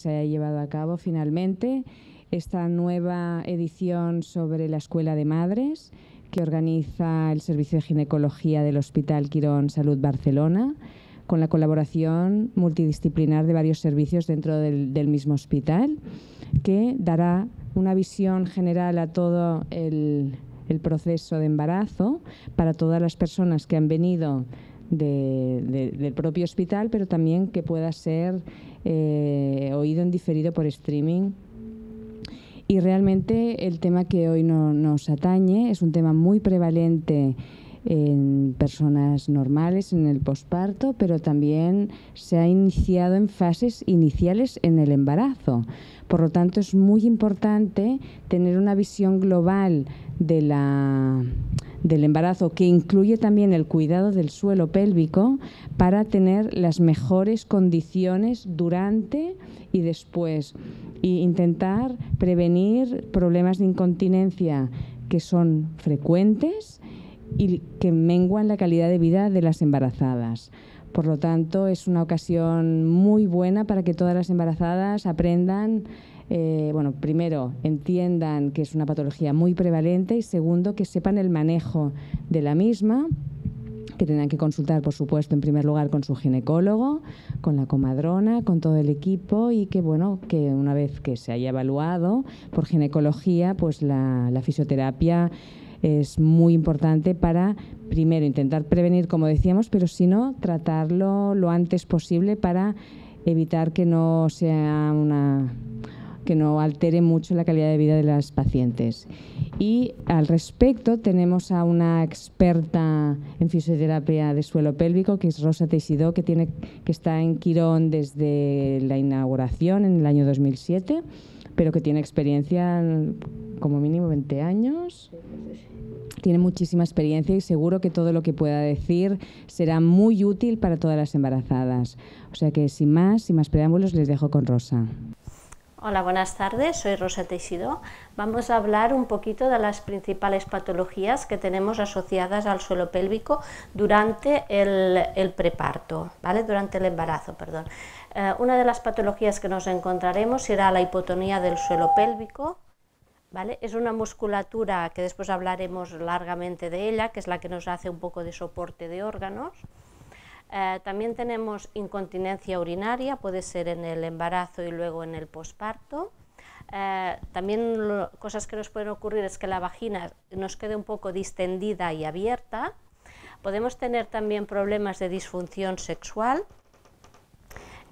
se haya llevado a cabo finalmente esta nueva edición sobre la Escuela de Madres que organiza el Servicio de Ginecología del Hospital Quirón Salud Barcelona, con la colaboración multidisciplinar de varios servicios dentro del, mismo hospital, que dará una visión general a todo el, proceso de embarazo para todas las personas que han venido del propio hospital, pero también que pueda ser eh, oído en diferido por streaming. Y realmente el tema que hoy nos atañe es un tema muy prevalente en personas normales en el posparto, pero también se ha iniciado en fases iniciales en el embarazo. Por lo tanto, es muy importante tener una visión global del embarazo que incluye también el cuidado del suelo pélvico para tener las mejores condiciones durante y después e intentar prevenir problemas de incontinencia que son frecuentes y que menguan la calidad de vida de las embarazadas. Por lo tanto, es una ocasión muy buena para que todas las embarazadas aprendan, eh, bueno, primero, entiendan que es una patología muy prevalente y segundo, que sepan el manejo de la misma que tengan que consultar, por supuesto, en primer lugar con su ginecólogo, con la comadrona, con todo el equipo y que, bueno, que una vez que se haya evaluado por ginecología, pues la fisioterapia es muy importante para, primero, intentar prevenir, como decíamos, pero si no, tratarlo lo antes posible para evitar que no sea una que no altere mucho la calidad de vida de las pacientes. Y al respecto tenemos a una experta en fisioterapia de suelo pélvico, que es Rosa Teixidó, que, tiene, que está en Quirón desde la inauguración en el año 2007, pero que tiene experiencia como mínimo 20 años. Tiene muchísima experiencia y seguro que todo lo que pueda decir será muy útil para todas las embarazadas. O sea que sin más, sin más preámbulos, les dejo con Rosa. Hola, buenas tardes, soy Rosa Teixidó. Vamos a hablar un poquito de las principales patologías que tenemos asociadas al suelo pélvico durante el, preparto, durante el embarazo. Perdón. Eh, una de las patologías que nos encontraremos será la hipotonía del suelo pélvico, es una musculatura que después hablaremos largamente de ella, que es la que nos hace un poco de soporte de órganos. Eh, también tenemos incontinencia urinaria, puede ser en el embarazo y luego en el posparto. Eh, también cosas que nos pueden ocurrir es que la vagina nos quede un poco distendida y abierta. Podemos tener también problemas de disfunción sexual,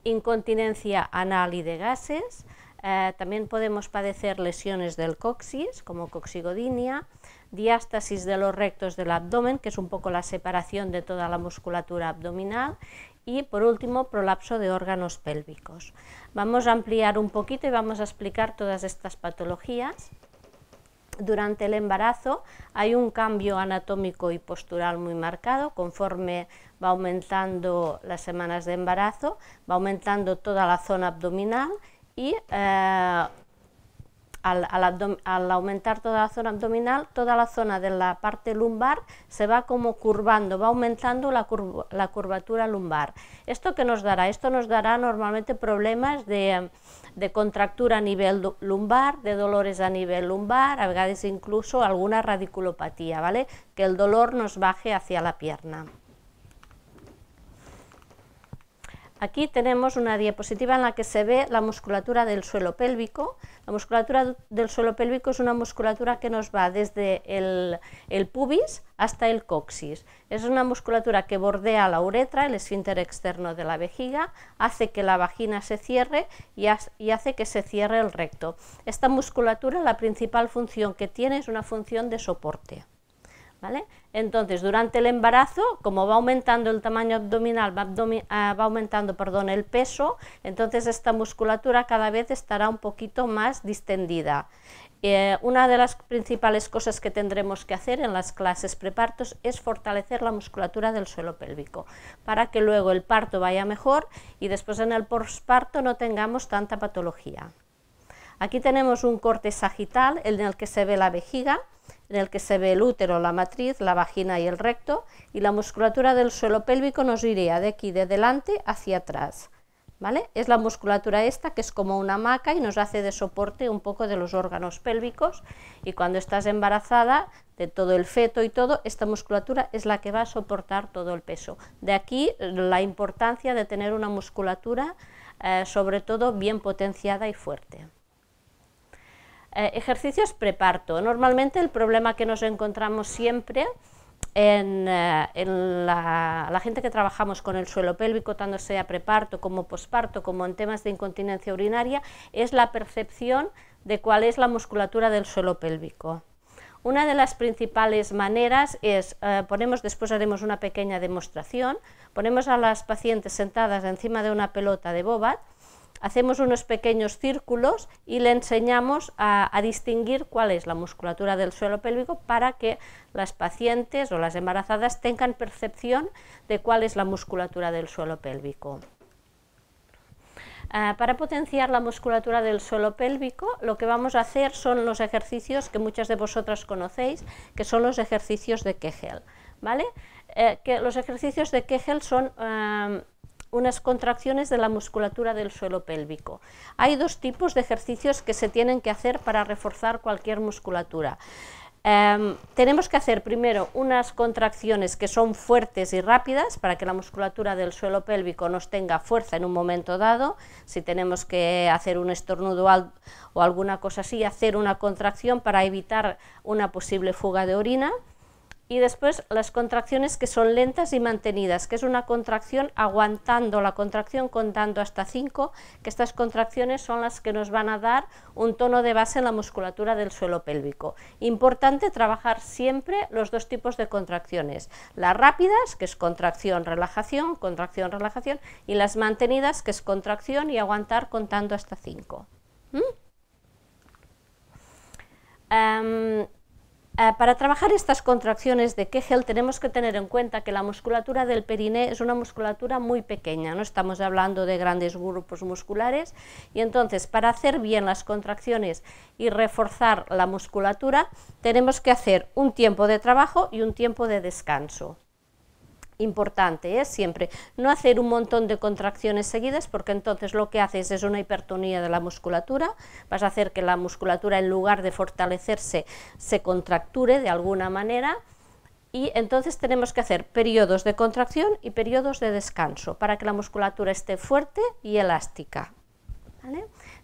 incontinencia anal y de gases, eh, también podemos padecer lesiones del coxis, como coxigodinia, diástasis de los rectos del abdomen, que es un poco la separación de toda la musculatura abdominal, y por último, prolapso de órganos pélvicos. Vamos a ampliar un poquito y vamos a explicar todas estas patologías. Durante el embarazo hay un cambio anatómico y postural muy marcado conforme va aumentando las semanas de embarazo, va aumentando toda la zona abdominal y eh, al, aumentar toda la zona abdominal, toda la zona de la parte lumbar se va como curvando, va aumentando la, la curvatura lumbar. ¿Esto qué nos dará? Esto nos dará normalmente problemas de, de contractura a nivel lumbar, de dolores a nivel lumbar, a veces incluso alguna radiculopatía, ¿vale? Que el dolor nos baje hacia la pierna. Aquí tenemos una diapositiva en la que se ve la musculatura del suelo pélvico. La musculatura del suelo pélvico es una musculatura que nos va desde el, pubis hasta el coxis. Es una musculatura que bordea la uretra, el esfínter externo de la vejiga, hace que la vagina se cierre y hace que se cierre el recto. Esta musculatura, la principal función que tiene es una función de soporte. Entonces, durante el embarazo, como va aumentando el tamaño abdominal, ah, va, aumentando perdón, el peso, entonces esta musculatura cada vez estará un poquito más distendida. Eh, una de las principales cosas que tendremos que hacer en las clases prepartos es fortalecer la musculatura del suelo pélvico para que luego el parto vaya mejor y después en el posparto no tengamos tanta patología. Aquí tenemos un corte sagital en el que se ve la vejiga, en el que se ve el útero, la matriz, la vagina y el recto, y la musculatura del suelo pélvico nos iría de aquí, de delante hacia atrás. ¿Vale? Es la musculatura esta que es como una hamaca y nos hace de soporte un poco de los órganos pélvicos y cuando estás embarazada, de todo el feto y todo, esta musculatura es la que va a soportar todo el peso. De aquí la importancia de tener una musculatura eh, sobre todo bien potenciada y fuerte. Eh, ejercicios preparto. Normalmente el problema que nos encontramos siempre en, eh, la, gente que trabajamos con el suelo pélvico, tanto sea preparto como posparto, como en temas de incontinencia urinaria, es la percepción de cuál es la musculatura del suelo pélvico. Una de las principales maneras es, eh, ponemos, después haremos una pequeña demostración, ponemos a las pacientes sentadas encima de una pelota de bobat, hacemos unos pequeños círculos y le enseñamos a, distinguir cuál es la musculatura del suelo pélvico para que las pacientes o las embarazadas tengan percepción de cuál es la musculatura del suelo pélvico. Ah, para potenciar la musculatura del suelo pélvico, lo que vamos a hacer son los ejercicios que muchas de vosotras conocéis, que son los ejercicios de Kegel. ¿vale? Eh, que los ejercicios de Kegel son ah, unas contracciones de la musculatura del suelo pélvico. Hay dos tipos de ejercicios que se tienen que hacer para reforzar cualquier musculatura. Em, tenemos que hacer primero unas contracciones que son fuertes y rápidas para que la musculatura del suelo pélvico nos tenga fuerza en un momento dado. Si tenemos que hacer un estornudo o alguna cosa así, hacer una contracción para evitar una posible fuga de orina y después las contracciones que son lentas y mantenidas, que es una contracción aguantando la contracción contando hasta 5, que estas contracciones son las que nos van a dar un tono de base en la musculatura del suelo pélvico. Importante trabajar siempre los dos tipos de contracciones, las rápidas, que es contracción, relajación, contracción, relajación, y las mantenidas, que es contracción y aguantar contando hasta 5. Eh, para trabajar estas contracciones de Kegel tenemos que tener en cuenta que la musculatura del periné es una musculatura muy pequeña, no estamos hablando de grandes grupos musculares y entonces para hacer bien las contracciones y reforzar la musculatura tenemos que hacer un tiempo de trabajo y un tiempo de descanso importante es ¿eh? siempre no hacer un montón de contracciones seguidas porque entonces lo que haces es una hipertonía de la musculatura, vas a hacer que la musculatura en lugar de fortalecerse se contracture de alguna manera y entonces tenemos que hacer periodos de contracción y periodos de descanso para que la musculatura esté fuerte y elástica.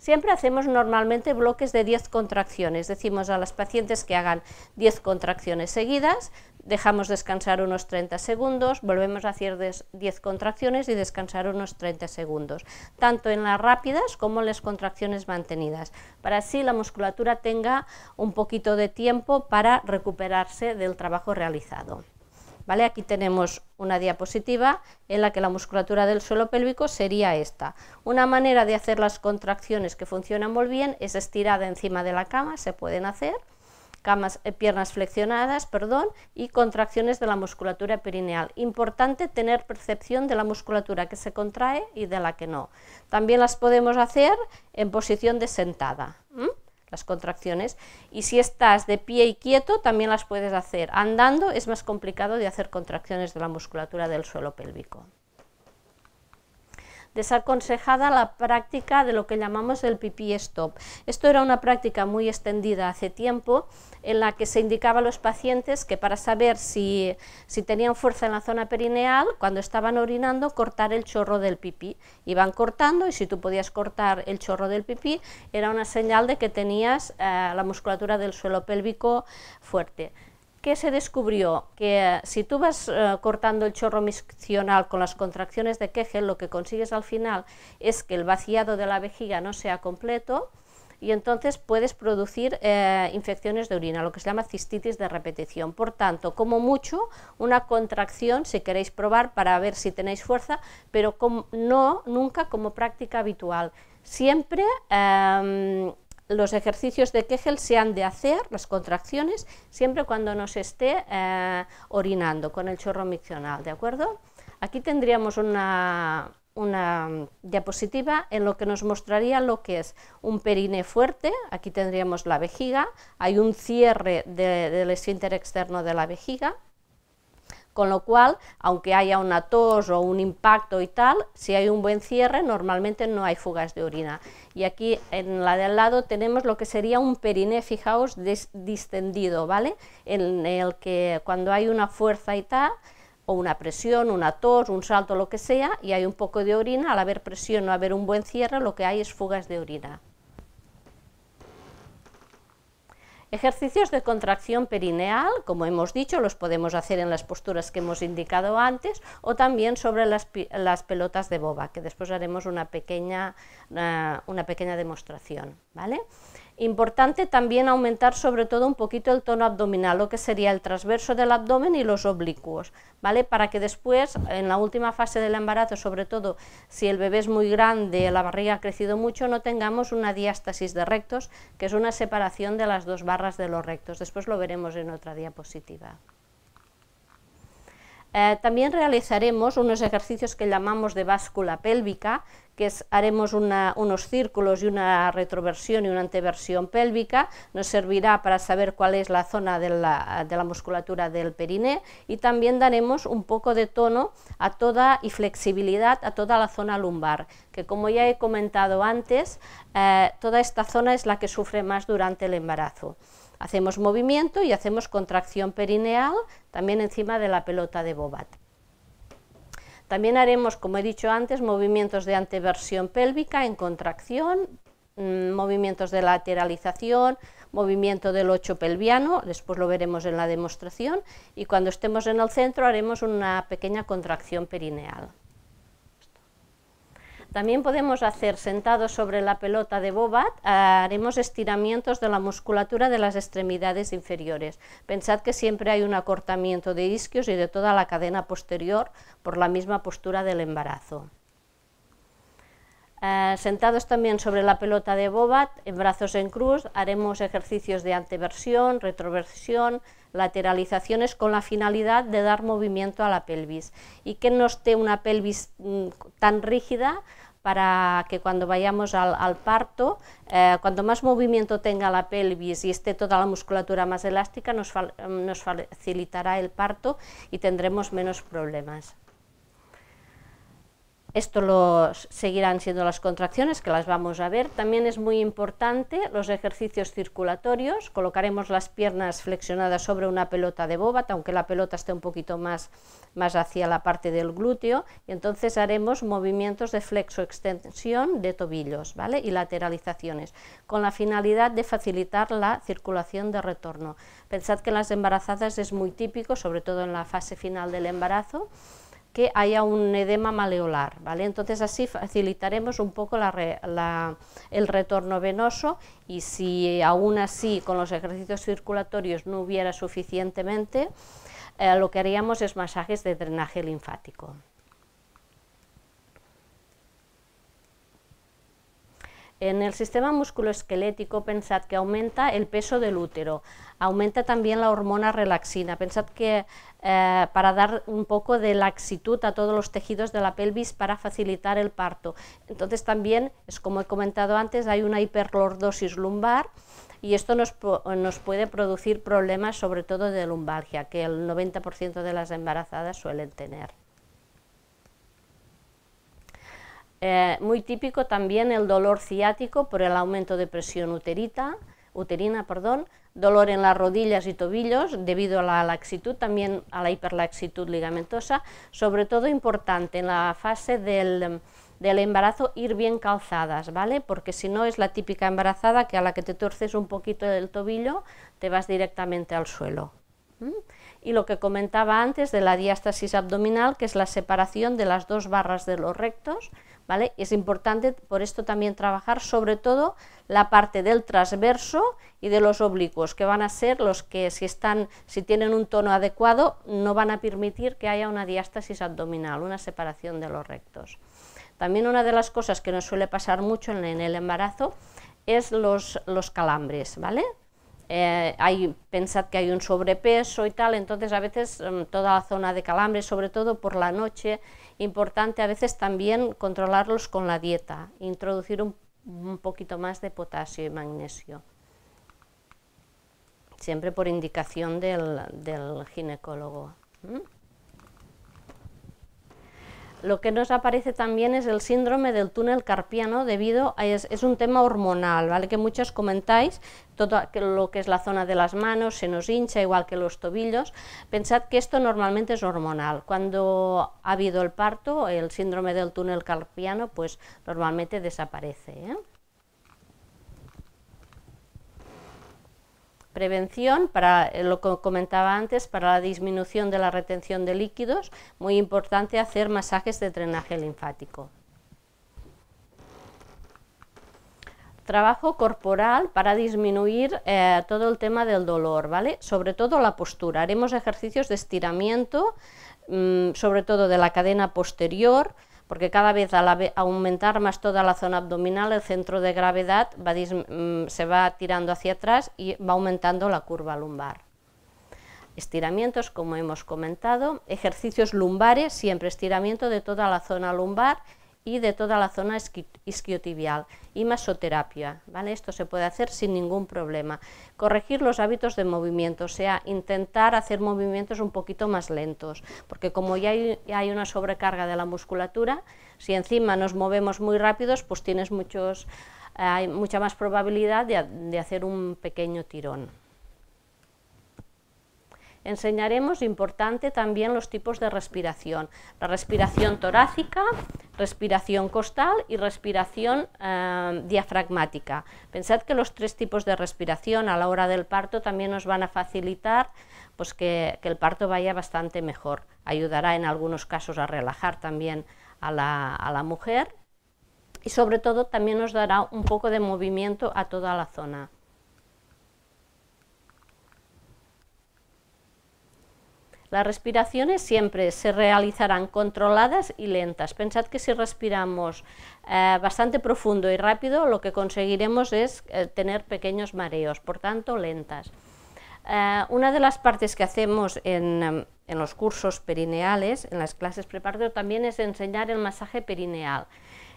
Siempre hacemos normalmente bloques de 10 contracciones, decimos a las pacientes que hagan 10 contracciones seguidas, dejamos descansar unos 30 segundos, volvemos a hacer 10 contracciones y descansar unos 30 segundos, tanto en las rápidas como en las contracciones mantenidas, para así la musculatura tenga un poquito de tiempo para recuperarse del trabajo realizado. ¿vale? Aquí tenemos una diapositiva en la que la musculatura del suelo pélvico sería esta. Una manera de hacer las contracciones que funcionan muy bien es estirada encima de la cama, se pueden hacer, camas, eh, piernas flexionadas, perdón, y contracciones de la musculatura perineal. Importante tener percepción de la musculatura que se contrae y de la que no. También las podemos hacer en posición de sentada las contracciones. Y si estás de pie y quieto, también las puedes hacer. Andando es más complicado de hacer contracciones de la musculatura del suelo pélvico desaconsejada la práctica de lo que llamamos el pipí stop. Esto era una práctica muy extendida hace tiempo en la que se indicaba a los pacientes que para saber si, tenían fuerza en la zona perineal, cuando estaban orinando, cortar el chorro del pipí. Iban cortando y si tú podías cortar el chorro del pipí era una señal de que tenías eh, la musculatura del suelo pélvico fuerte. ¿qué se descubrió? Que eh, si tú vas eh, cortando el chorro miccional con las contracciones de Kegel, lo que consigues al final es que el vaciado de la vejiga no sea completo y entonces puedes producir eh, infecciones de orina, lo que se llama cistitis de repetición. Por tanto, como mucho, una contracción si queréis probar para ver si tenéis fuerza, pero no nunca como práctica habitual. Siempre... Em, los ejercicios de Kegel se han de hacer, las contracciones, siempre cuando nos esté eh, orinando con el chorro miccional, ¿de acuerdo? Aquí tendríamos una, diapositiva en lo que nos mostraría lo que es un perine fuerte, aquí tendríamos la vejiga, hay un cierre del esfínter externo de la vejiga, con lo cual, aunque haya una tos o un impacto y tal, si hay un buen cierre, normalmente no hay fugas de orina. Y aquí en la del lado tenemos lo que sería un periné, fijaos, distendido, ¿vale? En el que cuando hay una fuerza y tal, o una presión, una tos, un salto, lo que sea, y hay un poco de orina, al haber presión o haber un buen cierre, lo que hay es fugas de orina. Ejercicios de contracción perineal, como hemos dicho, los podemos hacer en las posturas que hemos indicado antes o también sobre las, pelotas de boba, que después haremos una pequeña, eh, pequeña demostración. ¿vale? Importante también aumentar sobre todo un poquito el tono abdominal, lo que sería el transverso del abdomen y los oblicuos, ¿vale? Para que después, en la última fase del embarazo, sobre todo si el bebé es muy grande, la barriga ha crecido mucho, no tengamos una diástasis de rectos, que es una separación de las dos barras de los rectos. Después lo veremos en otra diapositiva. Eh, también realizaremos unos ejercicios que llamamos de báscula pélvica, que haremos unos círculos y una retroversión y una anteversión pélvica, nos servirá para saber cuál es la zona de la, musculatura del periné y también daremos un poco de tono a toda y flexibilidad a toda la zona lumbar, que como ya he comentado antes, eh, toda esta zona es la que sufre más durante el embarazo hacemos movimiento y hacemos contracción perineal también encima de la pelota de bobat. También haremos, como he dicho antes, movimientos de anteversión pélvica en contracción, mm, movimientos de lateralización, movimiento del ocho pelviano, después lo veremos en la demostración, y cuando estemos en el centro haremos una pequeña contracción perineal. También podemos hacer sentados sobre la pelota de bobat, haremos estiramientos de la musculatura de las extremidades inferiores. Pensad que siempre hay un acortamiento de isquios y de toda la cadena posterior por la misma postura del embarazo. Eh, sentados también sobre la pelota de bobat, en brazos en cruz, haremos ejercicios de anteversión, retroversión, lateralizaciones con la finalidad de dar movimiento a la pelvis. Y que no esté una pelvis mm, tan rígida, para que cuando vayamos al, parto, eh, cuanto más movimiento tenga la pelvis y esté toda la musculatura más elástica, nos facilitará el parto y tendremos menos problemas. Esto los, seguirán siendo las contracciones, que las vamos a ver. También es muy importante los ejercicios circulatorios. Colocaremos las piernas flexionadas sobre una pelota de bobat, aunque la pelota esté un poquito más, más hacia la parte del glúteo. Y entonces haremos movimientos de flexo-extensión de tobillos ¿vale? y lateralizaciones, con la finalidad de facilitar la circulación de retorno. Pensad que en las embarazadas es muy típico, sobre todo en la fase final del embarazo, que haya un edema maleolar. ¿vale? Entonces así facilitaremos un poco el retorno venoso y si aún así con los ejercicios circulatorios no hubiera suficientemente, eh, lo que haríamos es masajes de drenaje linfático. En el sistema musculoesquelético pensad que aumenta el peso del útero, aumenta también la hormona relaxina. Pensad que eh, para dar un poco de laxitud a todos los tejidos de la pelvis para facilitar el parto. Entonces también, es como he comentado antes, hay una hiperlordosis lumbar y esto nos, nos puede producir problemas sobre todo de lumbalgia, que el 90% de las embarazadas suelen tener. Eh, muy típico también el dolor ciático por el aumento de presión uterita, uterina, perdón, dolor en las rodillas y tobillos debido a la laxitud, también a la hiperlaxitud ligamentosa, sobre todo importante en la fase del, embarazo ir bien calzadas, ¿vale? Porque si no es la típica embarazada que a la que te torces un poquito el tobillo te vas directamente al suelo y lo que comentaba antes de la diástasis abdominal, que es la separación de las dos barras de los rectos, ¿vale? Es importante por esto también trabajar sobre todo la parte del transverso y de los oblicuos, que van a ser los que si están si tienen un tono adecuado no van a permitir que haya una diástasis abdominal, una separación de los rectos. También una de las cosas que nos suele pasar mucho en el embarazo es los, los calambres, ¿vale? Eh, hay, pensad que hay un sobrepeso y tal, entonces a veces em, toda la zona de calambres, sobre todo por la noche, importante a veces también controlarlos con la dieta, introducir un, poquito más de potasio y magnesio, siempre por indicación del, ginecólogo. Lo que nos aparece también es el síndrome del túnel carpiano debido a, es, un tema hormonal, ¿vale? Que muchos comentáis, todo lo que es la zona de las manos se nos hincha igual que los tobillos. Pensad que esto normalmente es hormonal. Cuando ha habido el parto, el síndrome del túnel carpiano pues normalmente desaparece, ¿eh? Prevención, para eh, lo que comentaba antes, para la disminución de la retención de líquidos, muy importante hacer masajes de drenaje linfático. trabajo corporal para disminuir eh, todo el tema del dolor, ¿vale? Sobre todo la postura. Haremos ejercicios de estiramiento, mm, sobre todo de la cadena posterior, porque cada vez al aumentar más toda la zona abdominal, el centro de gravedad mm, se va tirando hacia atrás y va aumentando la curva lumbar. Estiramientos, como hemos comentado, ejercicios lumbares, siempre estiramiento de toda la zona lumbar y de toda la zona isquiotibial y masoterapia. ¿vale? Esto se puede hacer sin ningún problema. Corregir los hábitos de movimiento, o sea, intentar hacer movimientos un poquito más lentos, porque como ya hay, una sobrecarga de la musculatura, si encima nos movemos muy rápidos, pues tienes muchos, hay mucha más probabilidad de hacer un pequeño tirón. Enseñaremos, importante, también los tipos de respiración. La respiración torácica, respiración costal y respiración eh, diafragmática. Pensad que los tres tipos de respiración a la hora del parto también nos van a facilitar pues, que, el parto vaya bastante mejor. Ayudará en algunos casos a relajar también a la, a la mujer y sobre todo también nos dará un poco de movimiento a toda la zona. Las respiraciones siempre se realizarán controladas y lentas. Pensad que si respiramos eh, bastante profundo y rápido, lo que conseguiremos es eh, tener pequeños mareos, por tanto, lentas. Eh, una de las partes que hacemos en, em, en los cursos perineales, en las clases preparatorias, también es enseñar el masaje perineal.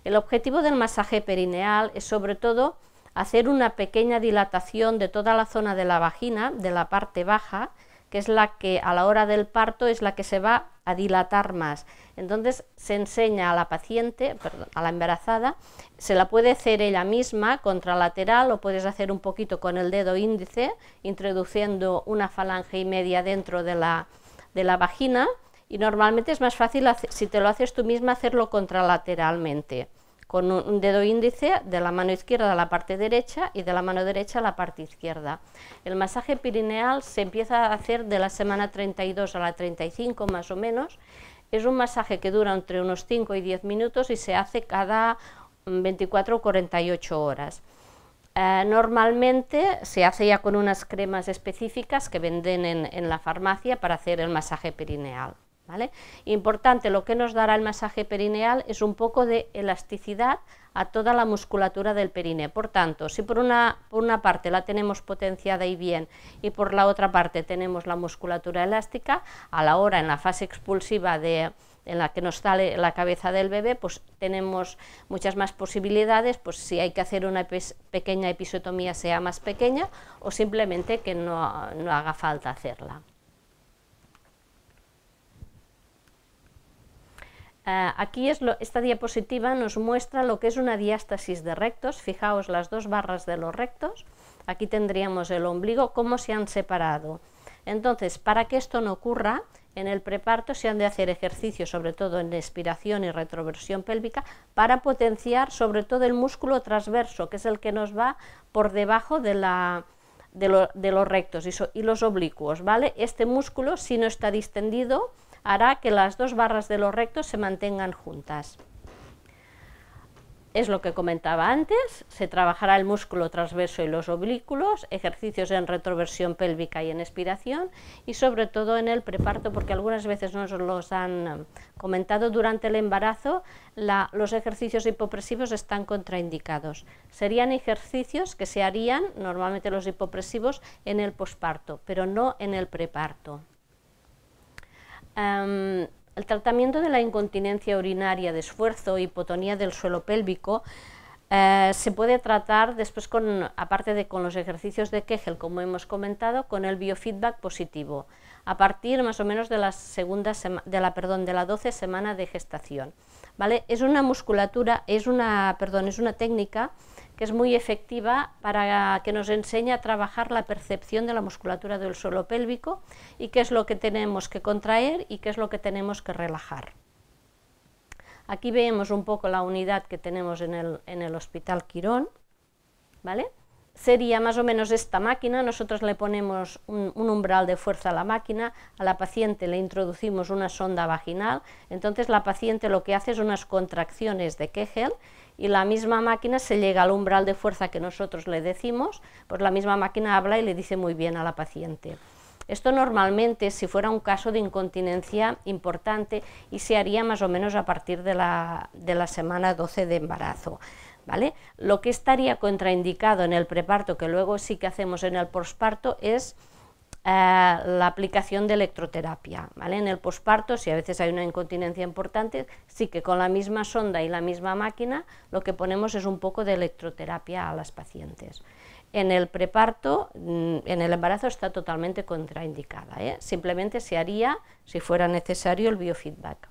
El objetivo del masaje perineal es sobre todo hacer una pequeña dilatación de toda la zona de la vagina, de la parte baja, que es la que a la hora del parto es la que se va a dilatar más. Entonces se enseña a la paciente, a la embarazada, se la puede hacer ella misma contralateral o puedes hacer un poquito con el dedo índice, introduciendo una falange y media dentro de la, de la vagina y normalmente es más fácil si te lo haces tú misma hacerlo contralateralmente con un dedo índice de la mano izquierda a la parte derecha y de la mano derecha a la parte izquierda. El masaje pirineal se empieza a hacer de la semana 32 a la 35 más o menos. Es un masaje que dura entre unos 5 y 10 minutos y se hace cada 24 mm, o 48 horas. Eh, normalmente se hace ya con unas cremas específicas que venden en, la farmacia para hacer el masaje pirineal. Importante, lo que nos dará el masaje perineal es un poco de elasticidad a toda la musculatura del perineo. Por tanto, si por una, parte la tenemos potenciada y bien y por la otra parte tenemos la musculatura elástica, a la hora en la fase expulsiva de, en la que nos sale la cabeza del bebé, pues tenemos muchas más posibilidades, pues si hay que hacer una pequeña episiotomía sea más pequeña o simplemente que no haga falta hacerla. Eh, aquí esta diapositiva nos muestra lo que es una diástasis de rectos. Fijaos las dos barras de los rectos. Aquí tendríamos el ombligo, cómo se han separado. Entonces, para que esto no ocurra, en el preparto se han de hacer ejercicios, sobre todo en expiración y retroversión pélvica, para potenciar sobre todo el músculo transverso, que es el que nos va por debajo de, los rectos y, y los oblicuos. ¿vale? Este músculo, si no está distendido, hará que las dos barras de los rectos se mantengan juntas. Es lo que comentaba antes, se trabajará el músculo transverso y los oblículos, ejercicios en retroversión pélvica y en expiración y sobre todo en el preparto, porque algunas veces nos los han eh, comentado durante el embarazo, los ejercicios hipopresivos están contraindicados. Serían ejercicios que se harían normalmente los hipopresivos en el posparto, pero no en el preparto el tratamiento de la incontinencia urinaria de esfuerzo, hipotonía del suelo pélvico, eh, se puede tratar después, con, aparte de con los ejercicios de Kegel, como hemos comentado, con el biofeedback positivo, a partir más o menos de la, segunda de la, perdón, de la 12 semana de gestación. Es una musculatura, es una, técnica que es muy efectiva para que nos enseñe a trabajar la percepción de la musculatura del suelo pélvico y qué es lo que tenemos que contraer y qué es lo que tenemos que relajar. Aquí vemos un poco la unidad que tenemos en el, en el Hospital Quirón, ¿vale? sería más o menos esta máquina, nosotros le ponemos un, umbral de fuerza a la máquina, a la paciente le introducimos una sonda vaginal, entonces la paciente lo que hace es unas contracciones de Kegel y la misma máquina se llega al umbral de fuerza que nosotros le decimos, pues la misma máquina habla y le dice muy bien a la paciente. Esto normalmente, si fuera un caso de incontinencia importante, y se haría más o menos a partir de la, de la semana 12 de embarazo. ¿vale? Lo que estaría contraindicado en el preparto, que luego sí que hacemos en el posparto, es eh, la aplicación de electroterapia, En el posparto, si a veces hay una incontinencia importante, sí que con la misma sonda y la misma máquina, lo que ponemos es un poco de electroterapia a las pacientes en el preparto, mm, en el embarazo está totalmente contraindicada. ¿eh? Simplemente se haría, si fuera necesario, el biofeedback.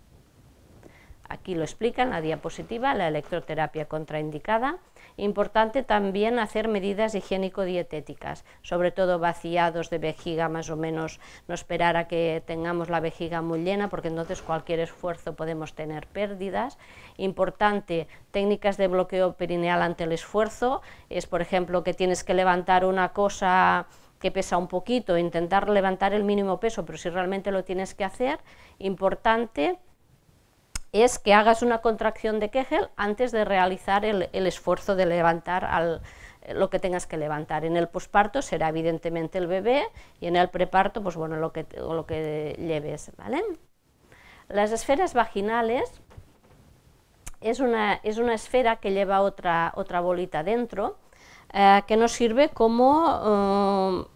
Aquí lo explica en la diapositiva, la electroterapia contraindicada. Importante también hacer medidas higiénico-dietéticas, sobre todo vaciados de vejiga, más o menos no esperar a que tengamos la vejiga muy llena, porque entonces cualquier esfuerzo podemos tener pérdidas. Importante, técnicas de bloqueo perineal ante el esfuerzo, es por ejemplo que tienes que levantar una cosa que pesa un poquito, intentar levantar el mínimo peso, pero si realmente lo tienes que hacer, importante es que hagas una contracción de Kegel antes de realizar el, esfuerzo de levantar lo que tengas que levantar. En el posparto será evidentemente el bebé y en el preparto, pues bueno, lo que, lo que lleves, Las esferas vaginales es una, es una esfera que lleva otra, otra bolita dentro eh, que nos sirve como... Eh,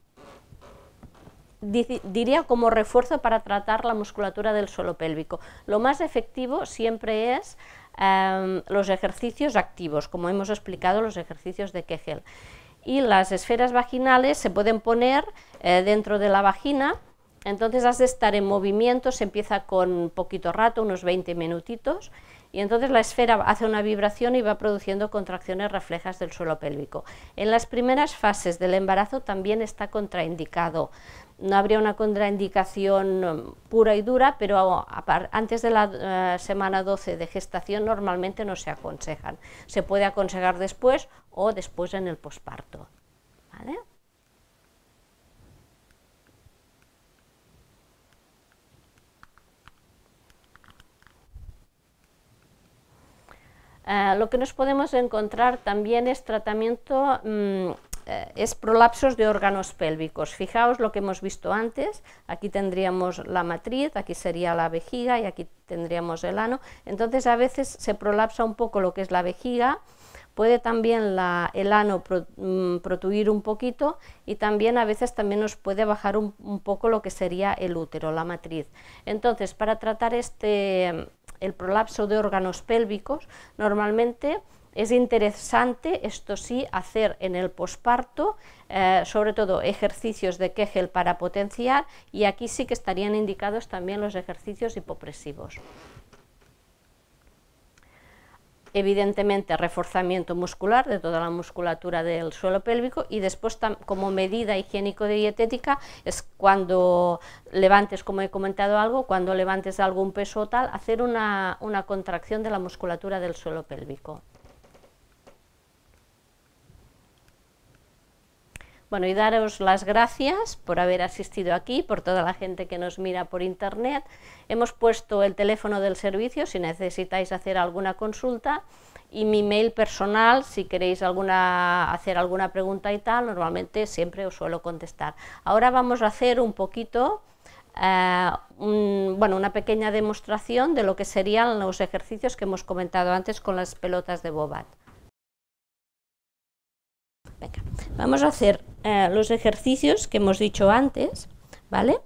diría como refuerzo para tratar la musculatura del suelo pélvico. Lo más efectivo siempre es em, los ejercicios activos, como hemos explicado, los ejercicios de Kegel. Y las esferas vaginales se pueden poner eh, dentro de la vagina, entonces has de estar en movimiento, se empieza con poquito rato, unos 20 minutitos, y entonces la esfera hace una vibración y va produciendo contracciones reflejas del suelo pélvico. En las primeras fases del embarazo también está contraindicado no habría una contraindicación um, pura y dura, pero antes de la eh, semana 12 de gestación normalmente no se aconsejan. Se puede aconsejar después o después en el posparto. Eh, lo que nos podemos encontrar también es tratamiento mm, eh, es prolapsos de órganos pélvicos. Fijaos lo que hemos visto antes, aquí tendríamos la matriz, aquí sería la vejiga y aquí tendríamos el ano, entonces a veces se prolapsa un poco lo que es la vejiga, puede también el ano mm, protuir un poquito y también a veces también nos puede bajar un, un, poco lo que sería el útero, la matriz. Entonces, para tratar este, el prolapso de órganos pélvicos, normalmente es interesante, esto sí, hacer en el posparto, eh, sobre todo ejercicios de Kegel para potenciar, y aquí sí que estarían indicados también los ejercicios hipopresivos. Evidentemente, reforzamiento muscular de toda la musculatura del suelo pélvico, y después, como medida higiénico-dietética, es cuando levantes, como he comentado algo, cuando levantes algún peso o tal, hacer una contracción de la musculatura del suelo pélvico. Bueno, y daros las gracias por haber asistido aquí, por toda la gente que nos mira por internet. Hemos puesto el teléfono del servicio si necesitáis hacer alguna consulta y mi mail personal si queréis alguna, hacer alguna pregunta y tal, normalmente siempre os suelo contestar. Ahora vamos a hacer un poquito, eh, bueno, una pequeña demostración de lo que serían los ejercicios que hemos comentado antes con las pelotas de bobat. Vamos a hacer eh, los ejercicios que hemos dicho antes, ¿vale?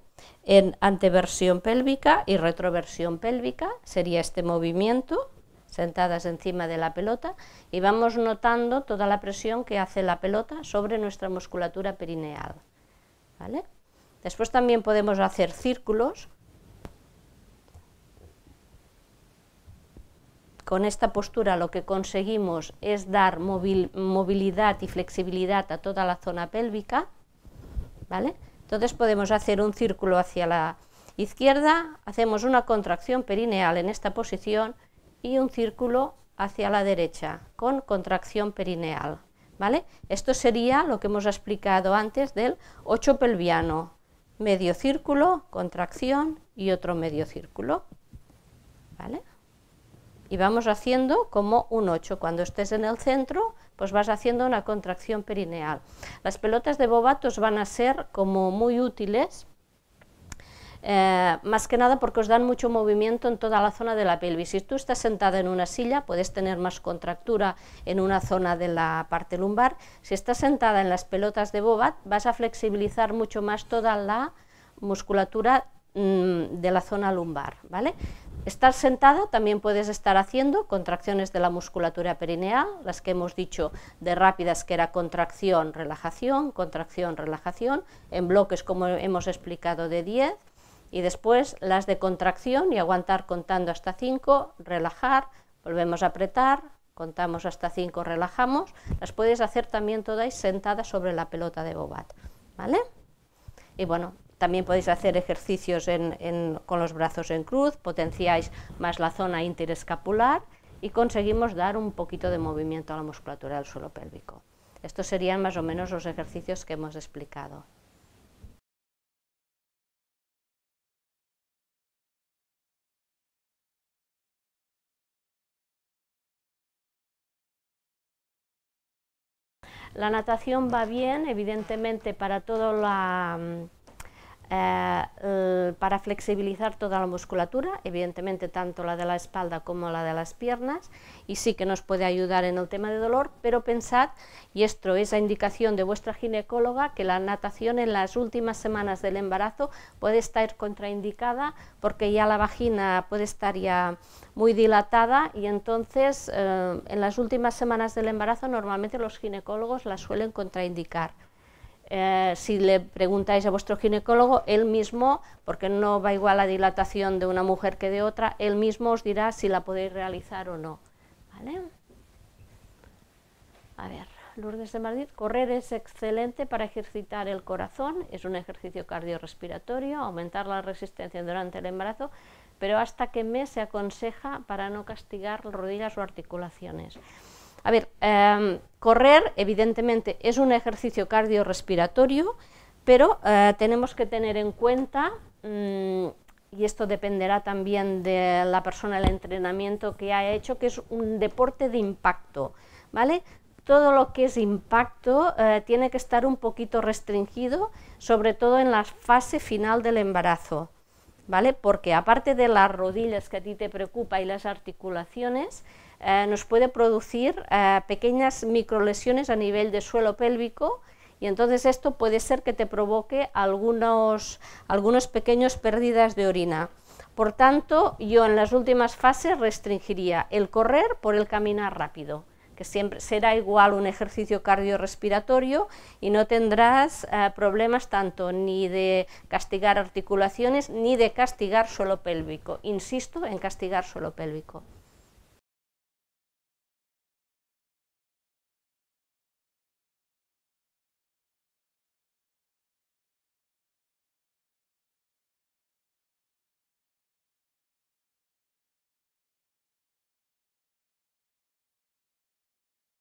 En anteversión pélvica y retroversión pélvica, sería este movimiento, sentadas encima de la pelota, y vamos notando toda la presión que hace la pelota sobre nuestra musculatura perineal, ¿vale? Después también podemos hacer círculos Con esta postura lo que conseguimos es dar movilidad y flexibilidad a toda la zona pélvica, ¿vale? Entonces podemos hacer un círculo hacia la izquierda, hacemos una contracción perineal en esta posición y un círculo hacia la derecha con contracción perineal, ¿vale? Esto sería lo que hemos explicado antes del 8 pelviano, medio círculo, contracción y otro medio círculo, ¿vale? y vamos haciendo como un 8. Cuando estés en el centro, pues vas haciendo una contracción perineal. Las pelotas de os van a ser como muy útiles, eh, más que nada porque os dan mucho movimiento en toda la zona de la pelvis. Si tú estás sentada en una silla, puedes tener más contractura en una zona de la parte lumbar. Si estás sentada en las pelotas de bobat, vas a flexibilizar mucho más toda la musculatura Mm, de la zona lumbar. ¿vale? Estar sentada también puedes estar haciendo contracciones de la musculatura perineal, las que hemos dicho de rápidas que era contracción, relajación, contracción, relajación, en bloques como hemos explicado de 10, y después las de contracción y aguantar contando hasta 5, relajar, volvemos a apretar, contamos hasta 5, relajamos, las puedes hacer también todas sentadas sobre la pelota de bobat, ¿vale? Y bueno, también podéis hacer ejercicios con los brazos en cruz, potenciáis más la zona interescapular y conseguimos dar un poquito de movimiento a la musculatura del suelo pélvico. Estos serían más o menos los ejercicios que hemos explicado. La natación va bien, evidentemente, para toda la eh, eh, para flexibilizar toda la musculatura, evidentemente tanto la de la espalda como la de las piernas, y sí que nos puede ayudar en el tema de dolor, pero pensad, y esto es la indicación de vuestra ginecóloga, que la natación en las últimas semanas del embarazo puede estar contraindicada porque ya la vagina puede estar ya muy dilatada y entonces eh, en las últimas semanas del embarazo normalmente los ginecólogos la suelen contraindicar. Eh, si le preguntáis a vuestro ginecólogo, él mismo, porque no va igual la dilatación de una mujer que de otra, él mismo os dirá si la podéis realizar o no. A ver, Lourdes de Madrid, correr es excelente para ejercitar el corazón, es un ejercicio cardiorrespiratorio, aumentar la resistencia durante el embarazo, pero hasta qué mes se aconseja para no castigar rodillas o articulaciones. A ver, em, correr evidentemente es un ejercicio cardiorrespiratorio, pero eh, tenemos que tener en cuenta, mm, y esto dependerá también de la persona, el entrenamiento que haya hecho, que es un deporte de impacto, ¿vale? Todo lo que es impacto eh, tiene que estar un poquito restringido, sobre todo en la fase final del embarazo. ¿Vale? Porque aparte de las rodillas que a ti te preocupa y las articulaciones, eh, nos puede producir eh, pequeñas microlesiones a nivel de suelo pélvico y entonces esto puede ser que te provoque algunos, pequeños pérdidas de orina. Por tanto, yo en las últimas fases restringiría el correr por el caminar rápido, que siempre será igual un ejercicio cardiorrespiratorio y no tendrás eh, problemas tanto ni de castigar articulaciones ni de castigar suelo pélvico. Insisto en castigar suelo pélvico.